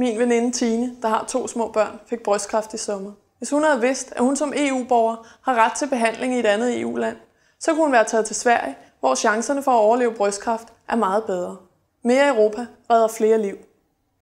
Min veninde Tine, der har to små børn, fik brystkræft i sommer. Hvis hun havde vidst, at hun som EU-borger har ret til behandling i et andet EU-land, så kunne hun være taget til Sverige, hvor chancerne for at overleve brystkræft er meget bedre. Mere Europa redder flere liv.